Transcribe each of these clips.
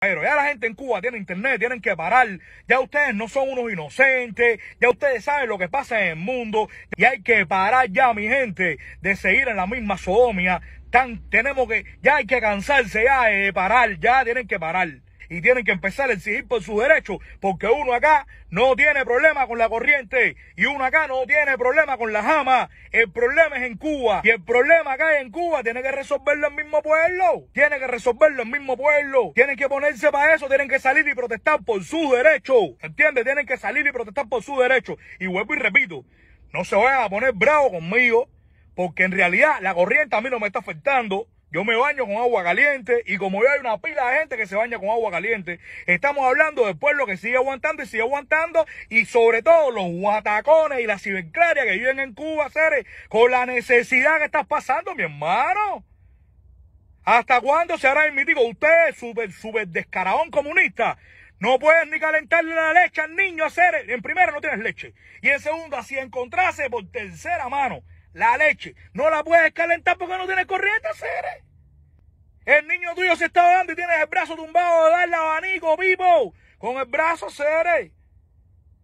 Pero ya la gente en Cuba tiene internet, tienen que parar. Ya ustedes no son unos inocentes, ya ustedes saben lo que pasa en el mundo y hay que parar ya, mi gente, de seguir en la misma sodomia. Tan, tenemos que, ya hay que cansarse ya de parar, ya tienen que parar y tienen que empezar a exigir por sus derechos, porque uno acá no tiene problema con la corriente y uno acá no tiene problema con la jama. El problema es en Cuba y el problema acá en Cuba tiene que resolverlo el mismo pueblo. Tiene que resolverlo el mismo pueblo. Tienen que ponerse para eso, tienen que salir y protestar por sus derechos. ¿Entiendes? Tienen que salir y protestar por sus derechos. Y vuelvo y repito, no se vayan a poner bravo conmigo, porque en realidad la corriente a mí no me está afectando. Yo me baño con agua caliente y como yo hay una pila de gente que se baña con agua caliente, estamos hablando del pueblo que sigue aguantando y sigue aguantando y sobre todo los guatacones y las ciberclarias que viven en Cuba, Ceres, con la necesidad que estás pasando, mi hermano. ¿Hasta cuándo se hará el mítico? Usted, súper, súper descarabón comunista, no puedes ni calentarle la leche al niño Ceres. En primera no tienes leche. Y en segunda, si encontrase por tercera mano la leche, no la puedes calentar porque no tienes corriente, Ceres. El niño tuyo se está dando y tienes el brazo tumbado de darle abanico, vivo Con el brazo, seré.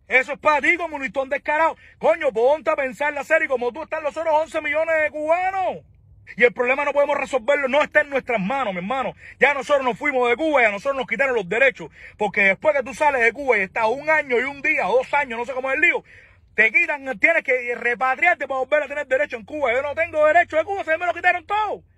Eso es para ti, como un listón descarado. Coño, ponte a pensar la serie como tú estás los otros 11 millones de cubanos. Y el problema no podemos resolverlo, no está en nuestras manos, mi hermano. Ya nosotros nos fuimos de Cuba y a nosotros nos quitaron los derechos. Porque después que tú sales de Cuba y estás un año y un día, dos años, no sé cómo es el lío, te quitan, tienes que repatriarte para volver a tener derecho en Cuba. Yo no tengo derecho en Cuba, se me lo quitaron todo.